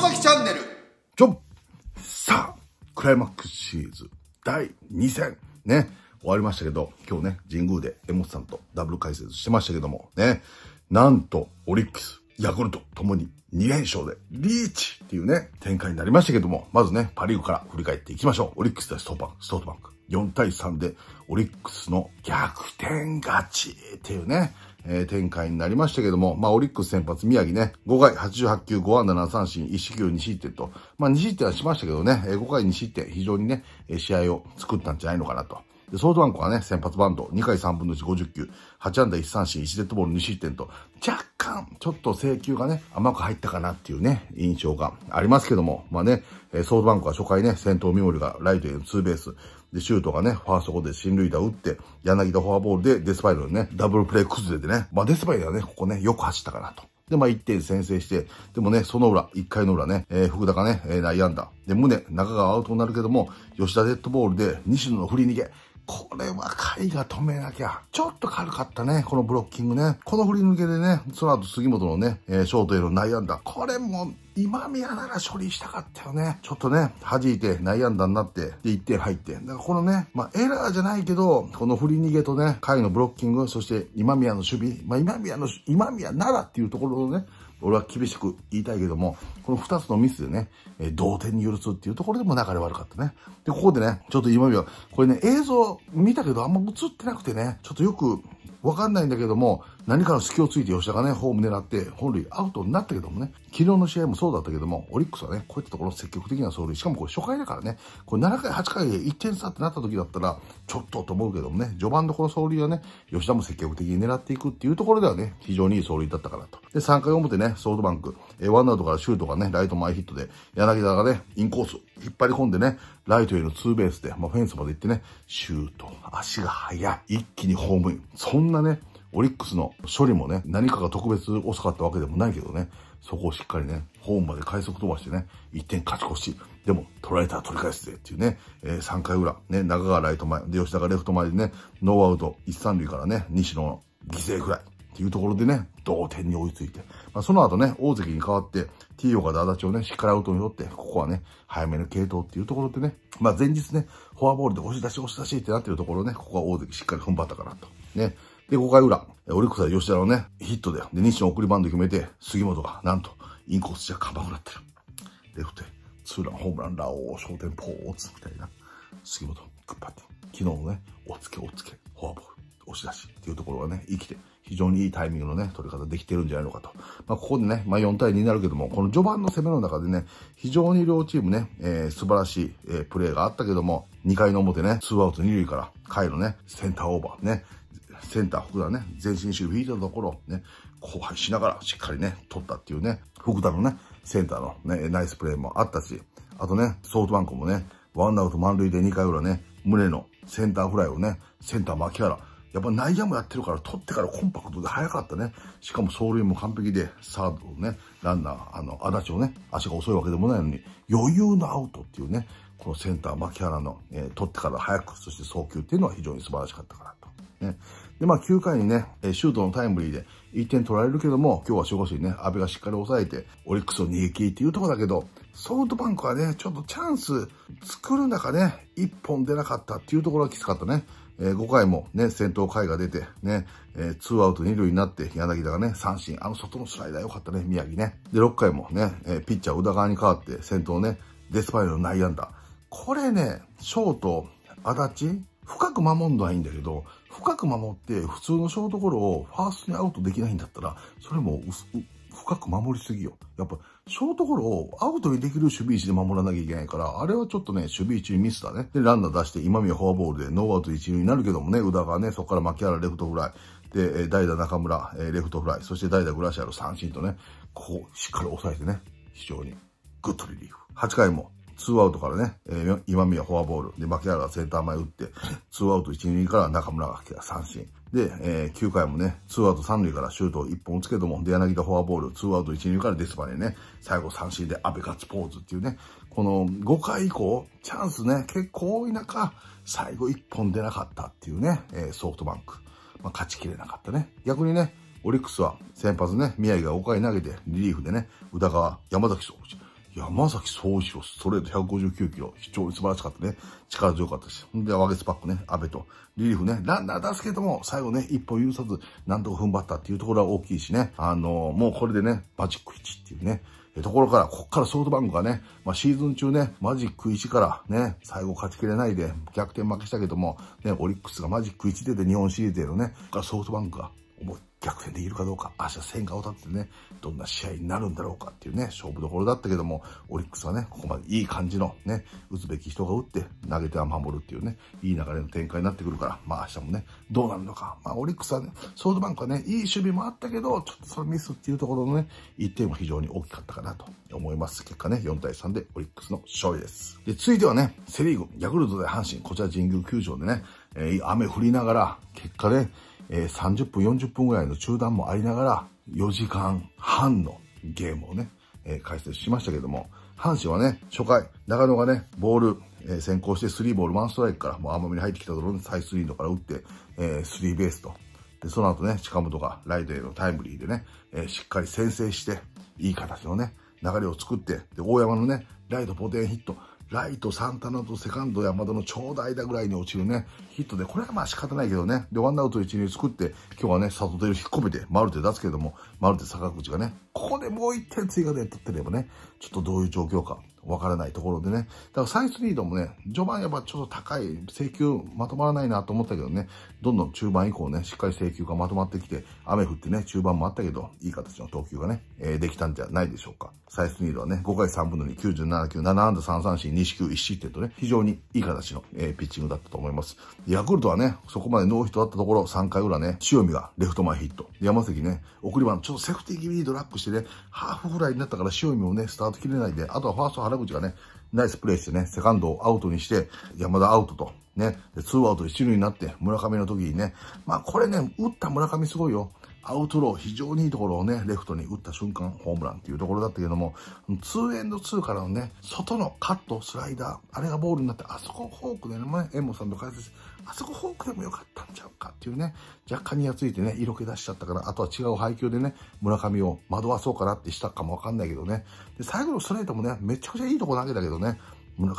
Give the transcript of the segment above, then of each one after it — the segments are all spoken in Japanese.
外崎チャンネルちょさあクライマックスシリーズ第2戦ね終わりましたけど今日ね神宮で江本さんとダブル解説してましたけどもねなんとオリックスヤクルトともに2連勝でリーチっていうね展開になりましたけどもまずねパ・リーグから振り返っていきましょうオリックスとストーパンストートバンク4対3でオリックスの逆転勝ちっていうね、えー、展開になりましたけども、まあ、オリックス先発宮城ね、5回88球5安打7三振、1四球2失点と、まあ、2失点はしましたけどね、5回2失点、非常にね、試合を作ったんじゃないのかなと。で、ソートバンクはね、先発バンド、2回3分の1、50球、8安打1三振、1デッドボール2失点と、若干、ちょっと請求がね、甘く入ったかなっていうね、印象がありますけども、まあね、ソートバンクは初回ね、先頭三森がライトへのツーベース、で、シュートがね、ファーストゴで進塁打打って、柳田フォアボールでデスパイルのね、ダブルプレイ崩れてね、まあデスパイルはね、ここね、よく走ったかなと。で、まあ、1点先制して、でもね、その裏、1回の裏ね、えー、福田がね、えー、内野安打。で、宗、中がアウトになるけども、吉田デッドボールで、西野の振り逃げ。これは回が止めなきゃ。ちょっと軽かったね、このブロッキングね。この振り抜けでね、その後杉本のね、えー、ショートへの内野安打。これも、今宮なら処理したかったよね。ちょっとね、弾いて内野安打になって、で1点入って。だからこのね、まあエラーじゃないけど、この振り逃げとね、回のブロッキング、そして今宮の守備、まあ今宮の、今宮ならっていうところのね、俺は厳しく言いたいけども、この2つのミスでね、えー、同点に許すっていうところでも流れ悪かったね。で、ここでね、ちょっと今見は、これね、映像見たけどあんま映ってなくてね、ちょっとよくわかんないんだけども、何かの隙をついて吉田がね、ホーム狙って本塁アウトになったけどもね、昨日の試合もそうだったけども、オリックスはね、こういったところ積極的な走塁、しかもこれ初回だからね、これ7回、8回で1点差ってなった時だったら、ちょっとと思うけどもね、序盤のこの走塁はね、吉田も積極的に狙っていくっていうところではね、非常にいい走塁だったからと。で、3回表ね、ソフトバンク、えワンアウトからシュートがね、ライト前ヒットで、柳田がね、インコース引っ張り込んでね、ライトへのツーベースで、まあ、フェンスまで行ってね、シュート、足が速い、一気にホームイン。そんなね、オリックスの処理もね、何かが特別遅かったわけでもないけどね、そこをしっかりね、ホームまで快速飛ばしてね、1点勝ち越し、でも取られたら取り返すぜっていうね、えー、3回裏、ね、中川ライト前、で、吉田がレフト前でね、ノーアウト1、3塁からね、西野の犠牲フライっていうところでね、同点に追いついて、まあ、その後ね、大関に代わって、T 岡田足立をね、しっかりアウトに取って、ここはね、早めの系統っていうところでね、まあ前日ね、フォアボールで押し出し押し出しってなってるところね、ここは大関しっかり踏ん張ったかなと。ね、で、5回裏、オリックスは吉田のね、ヒットで、で、西の送りバンド決めて、杉本が、なんと、インコースじゃかばなくなってる。レフトツーラン、ホームラン、ラオー、焦点ポーツみたいな。杉本、グッパッティ昨日のね、おつけおつけ、フォアボール、押し出しっていうところがね、生きて、非常にいいタイミングのね、取り方できてるんじゃないのかと。まあ、ここでね、まあ、4対2になるけども、この序盤の攻めの中でね、非常に両チームね、えー、素晴らしい、えー、プレーがあったけども、2回の表ね、2アウト2塁から、回のね、センターオーバーね、センター、福田ね、前進守備引いたところ、ね、後輩しながらしっかりね、取ったっていうね、福田のね、センターのね、ナイスプレーもあったし、あとね、ソフトバンクもね、ワンアウト満塁で2回裏ね、胸のセンターフライをね、センター牧原、やっぱ内野もやってるから、取ってからコンパクトで早かったね。しかも走塁も完璧で、サードのね、ランナー、あの、足立をね、足が遅いわけでもないのに、余裕のアウトっていうね、このセンター、牧原の、えー、取ってから早く、そして送球っていうのは非常に素晴らしかったかなと。ね。で、まあ9回にね、シュートのタイムリーで1点取られるけども、今日は守護神ね、阿部がしっかり抑えて、オリックスを逃げ切りっていうとこだけど、ソフトバンクはね、ちょっとチャンス作る中ね、1本出なかったっていうところがきつかったね。えー、5回もね、先頭回が出て、ね、えー、2アウト2塁になって、柳田がね、三振。あの外のスライダー良かったね、宮城ね。で、6回もね、えー、ピッチャー宇田川に代わって、先頭ね、デスパイの内野安打。これね、ショート、足立、深く守んのはいいんだけど、深く守って普通のショートゴロをファーストにアウトできないんだったら、それも深く守りすぎよ。やっぱ、ショートゴロをアウトにできる守備位置で守らなきゃいけないから、あれはちょっとね、守備位置にミスだね。で、ランナー出して、今宮フォアボールでノーアウト一塁になるけどもね、宇田がね、そこから牧原レフトフライ。で、代打中村、レフトフライ。そして代打グラシアル三振とね、こう、しっかり抑えてね、非常にグッドリリーフ。8回もツーアウトからね、えー、今宮フォアボール。で、牧原がセンター前打って、ツーアウト1、2から中村が三振。で、えー、9回もね、ツーアウト3塁からシュート1本打つけども、で、柳田フォアボール、ツーアウト1、2からデスパーね、最後三振で安倍ガッツポーズっていうね、この5回以降、チャンスね、結構多い中、最後1本出なかったっていうね、えー、ソフトバンク。まあ、勝ちきれなかったね。逆にね、オリックスは先発ね、宮城が5回投げて、リリーフでね、宇田川、山崎総司。山崎総一郎、ストレート159キロ、非常に素晴らしかったね。力強かったし。ほんで、ワゲスパックね、安倍と、リリーフね、ランナー出すけども、最後ね、一歩許さず、なんとか踏ん張ったっていうところは大きいしね。あのー、もうこれでね、マジック1っていうね、ところから、こっからソフトバンクがね、まあ、シーズン中ね、マジック1からね、最後勝ちきれないで逆転負けしたけども、ね、オリックスがマジック1でで日本シリーズでのね、ソフトバンクが思いっ逆転できるかどうか、明日千賀を立ててね、どんな試合になるんだろうかっていうね、勝負どころだったけども、オリックスはね、ここまでいい感じのね、打つべき人が打って、投げては守るっていうね、いい流れの展開になってくるから、まあ明日もね、どうなるのか。まあオリックスはね、ソードバンクはね、いい守備もあったけど、ちょっとそのミスっていうところのね、1点も非常に大きかったかなと思います。結果ね、4対3でオリックスの勝利です。で、続いてはね、セリーグ、ヤクルトで阪神、こちら神宮球場でね、えー、雨降りながら、結果ね、えー、30分、40分ぐらいの中断もありながら、4時間半のゲームをね、えー、解説しましたけども、阪神はね、初回、中野がね、ボール、えー、先行して3ボール1ストライクから、もう甘めに入ってきたところにサイスリードから打って、えー、スリーベースと。で、その後ね、近本がライトへのタイムリーでね、えー、しっかり先制して、いい形のね、流れを作って、で、大山のね、ライトポテンヒット、ライト、サンタナとセカンド、山田の長大だぐらいに落ちるね、ヒットで、これはまあ仕方ないけどね。で、ワンアウト一塁作って、今日はね、里出を引っ込めて、マルテ出すけども、マルテ坂口がね、ここでもう一点追加で取ってればね、ちょっとどういう状況か、わからないところでね。だからサイスリードもね、序盤やっぱちょっと高い請求まとまらないなと思ったけどね、どんどん中盤以降ね、しっかり請求がまとまってきて、雨降ってね、中盤もあったけど、いい形の投球がね、えー、できたんじゃないでしょうか。サイスリードはね、5回3分の2、97球、7安打3三振、2四球1失点とね、非常にいい形の、えー、ピッチングだったと思います。ヤクルトはね、そこまでノーヒットだったところ、3回裏ね、塩見がレフト前ヒット。山崎ね、送りバント、ちょっとセーフティー気味にドラッグしてね、ハーフフライになったから塩見もね、スタート切れないで、あとはファースト原田口がね、ナイスプレーしてね、セカンドをアウトにして、山田アウトと、ね、ツーアウト一塁になって、村上の時にね、まあこれね、打った村上すごいよ。アウトロー、非常にいいところをね、レフトに打った瞬間、ホームランっていうところだったけども、2エンド2からのね、外のカット、スライダー、あれがボールになって、あそこフォークでね、前、エンモさんと解説あそこフォークでもよかったんちゃうかっていうね、若干にやついてね、色気出しちゃったから、あとは違う配球でね、村上を惑わそうかなってしたかもわかんないけどね。で、最後のストレートもね、めちゃくちゃいいとこ投げたけどね、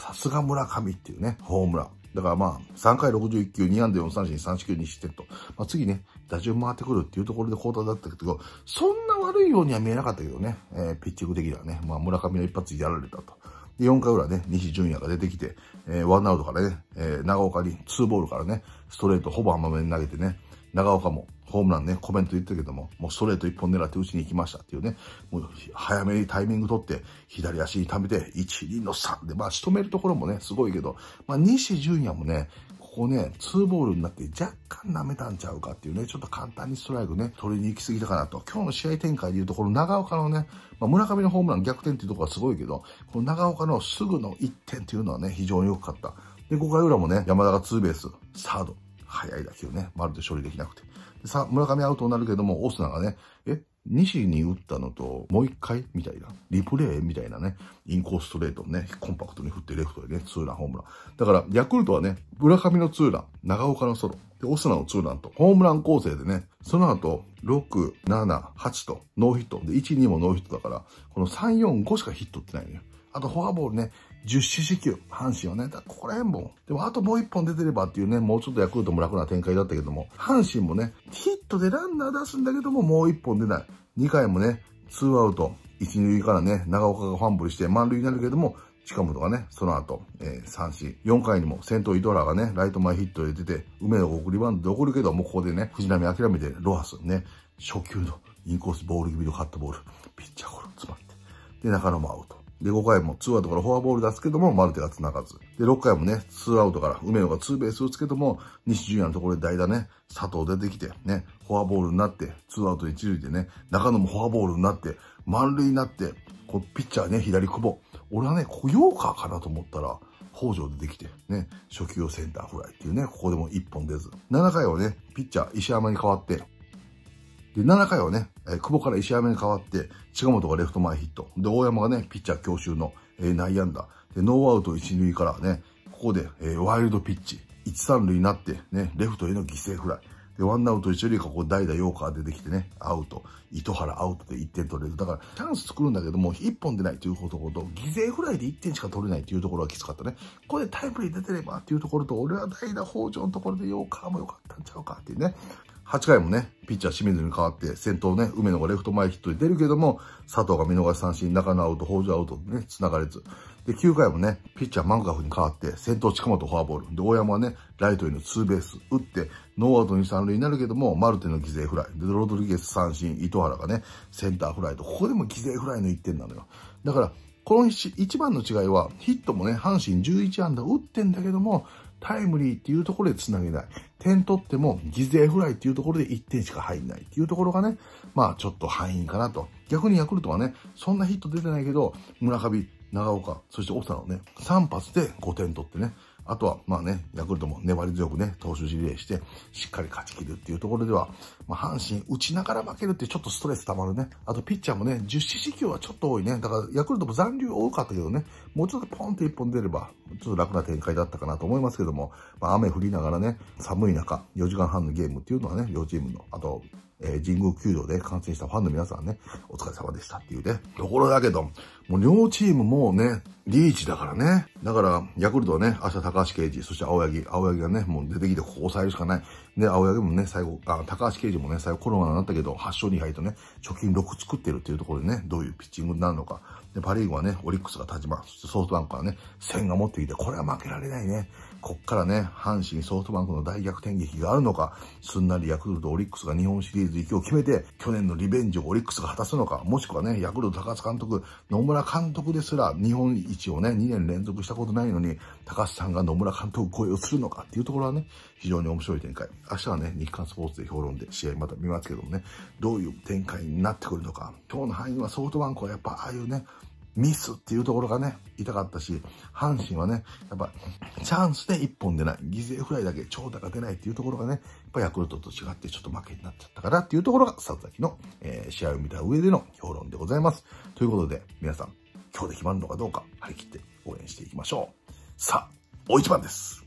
さすが村上っていうね、ホームラン。だからまあ、3回61球、2安打4三振、3四球2失点と。まあ次ね、打順回ってくるっていうところで交代だったけど、そんな悪いようには見えなかったけどね、えー、ピッチング的にはね、まあ村上の一発やられたと。で、4回裏ね、西純也が出てきて、えー、ワンアウトからね、えー、長岡に2ボールからね、ストレートほぼ甘めに投げてね、長岡もホームランね、コメント言ったけども、もうストレート1本狙って打ちに行きましたっていうね、もう早めにタイミング取って、左足に溜めて、1、2の3で、まあ仕留めるところもね、すごいけど、まあ西純也もね、ここね、2ボールになって若干舐めたんちゃうかっていうね、ちょっと簡単にストライクね、取りに行き過ぎたかなと。今日の試合展開でいうと、この長岡のね、まあ、村上のホームラン逆転っていうところはすごいけど、この長岡のすぐの1点っていうのはね、非常に良かった。で、5回裏もね、山田が2ベース、サード、早い打球ね、まるで処理できなくて。ささ、村上アウトになるけども、オスナがね、え、西に打ったのと、もう一回みたいな、リプレイみたいなね、インコーストレートをね、コンパクトに振ってレフトでね、ツーランホームラン。だから、ヤクルトはね、村上のツーラン、長岡のソロ、で、オスナのツーランと、ホームラン構成でね、その後、6、7、8と、ノーヒット。で、1、2もノーヒットだから、この3、4、5しかヒットってないのよ。あと、フォアボールね、十四四球、阪神はね、ここら辺も、でもあともう一本出てればっていうね、もうちょっとヤクルトも楽な展開だったけども、阪神もね、ヒットでランナー出すんだけども、もう一本出ない。二回もね、ツーアウト、一塁からね、長岡がファンブルして満塁になるけども、近本がね、その後、えー、三振。4回にも先頭ド原がね、ライト前ヒットで出て、梅野が送りバントで怒るけど、もうここでね、藤波諦めて、ロハスね、初球のインコースボール気味のカットボール、ピッチャーゴロ詰まって、で、中野もアウト。で、5回も2アウトからフォアボール出すけども、マルテが繋がず。で、6回もね、2アウトから梅野がツーベース打つけども、西純也のところで代打ね、佐藤出てきて、ね、フォアボールになって、2アウト1塁でね、中野もフォアボールになって、満塁になって、こう、ピッチャーね、左久保。俺はね、ここヨーカーかなと思ったら、北条出てきて、ね、初球をセンターフライっていうね、ここでも1本出ず。7回はね、ピッチャー石山に代わって、で、7回はね、えー、久保から石山に変わって、近本がレフト前ヒット。で、大山がね、ピッチャー強襲の、えー、内野安打。で、ノーアウト1塁からね、ここで、えー、ワイルドピッチ。1、3塁になって、ね、レフトへの犠牲フライ。で、ワンアウト1塁からここ代打ヨーカー出てきてね、アウト。糸原アウトで1点取れる。だから、チャンス作るんだけども、1本出ないということと、犠牲フライで1点しか取れないというところがきつかったね。ここでタイムリー出てればっていうところと、俺は代打北条のところでヨーカーも良かったんちゃうかっていうね。8回もね、ピッチャー清水に代わって、先頭ね、梅野がレフト前ヒットで出るけども、佐藤が見逃し三振、中野アウト、北条アウトね、繋がれず。で、9回もね、ピッチャーマンカフに代わって、先頭近本フォアボール。で、大山はね、ライトへのツーベース打って、ノーアウト2、三塁になるけども、マルテの犠牲フライ。で、ロドリゲス三振、糸原がね、センターフライと、ここでも犠牲フライの1点なのよ。だから、この一番の違いは、ヒットもね、阪神11安打打ってんだけども、タイムリーっていうところで繋げない。点取っても犠牲フライっていうところで1点しか入んないっていうところがね、まあちょっと敗因かなと。逆にヤクルトはね、そんなヒット出てないけど、村上、長岡、そして奥さんをね、3発で5点取ってね、あとは、まあね、ヤクルトも粘り強くね、投手事例して、しっかり勝ち切るっていうところでは、まあ、阪神打ちながら負けるってちょっとストレス溜まるね。あと、ピッチャーもね、10四死球はちょっと多いね。だから、ヤクルトも残留多かったけどね、もうちょっとポンって1本出れば、ちょっと楽な展開だったかなと思いますけども、まあ、雨降りながらね、寒い中、4時間半のゲームっていうのはね、両チームの、あと、えー、神宮球場で観戦したファンの皆さんね、お疲れ様でしたっていうね。ところだけど、もう両チームもうね、リーチだからね。だから、ヤクルトはね、明日高橋刑事、そして青柳、青柳がね、もう出てきてここ抑えるしかない。で、青柳もね、最後、あ高橋刑事もね、最後コロナになったけど、8勝2敗とね、貯金6作ってるっていうところでね、どういうピッチングになるのか。で、パリーグはね、オリックスが立ちます。そしてソフトバンクはね、線が持ってきて、これは負けられないね。こっからね、阪神ソフトバンクの大逆転劇があるのか、すんなりヤクルトオリックスが日本シリーズ行きを決めて、去年のリベンジをオリックスが果たすのか、もしくはね、ヤクルト高津監督、野村監督ですら日本一をね、2年連続したことないのに、高津さんが野村監督声をするのかっていうところはね、非常に面白い展開。明日はね、日刊スポーツで評論で試合また見ますけどもね、どういう展開になってくるのか、今日の範囲はソフトバンクはやっぱああいうね、ミスっていうところがね、痛かったし、阪神はね、やっぱ、チャンスで1本出ない、犠牲フライだけ長打が出ないっていうところがね、やっぱヤクルトと違ってちょっと負けになっちゃったかなっていうところが、佐々木の、えー、試合を見た上での評論でございます。ということで、皆さん、今日で決まるのかどうか、張り切って応援していきましょう。さあ、大一番です。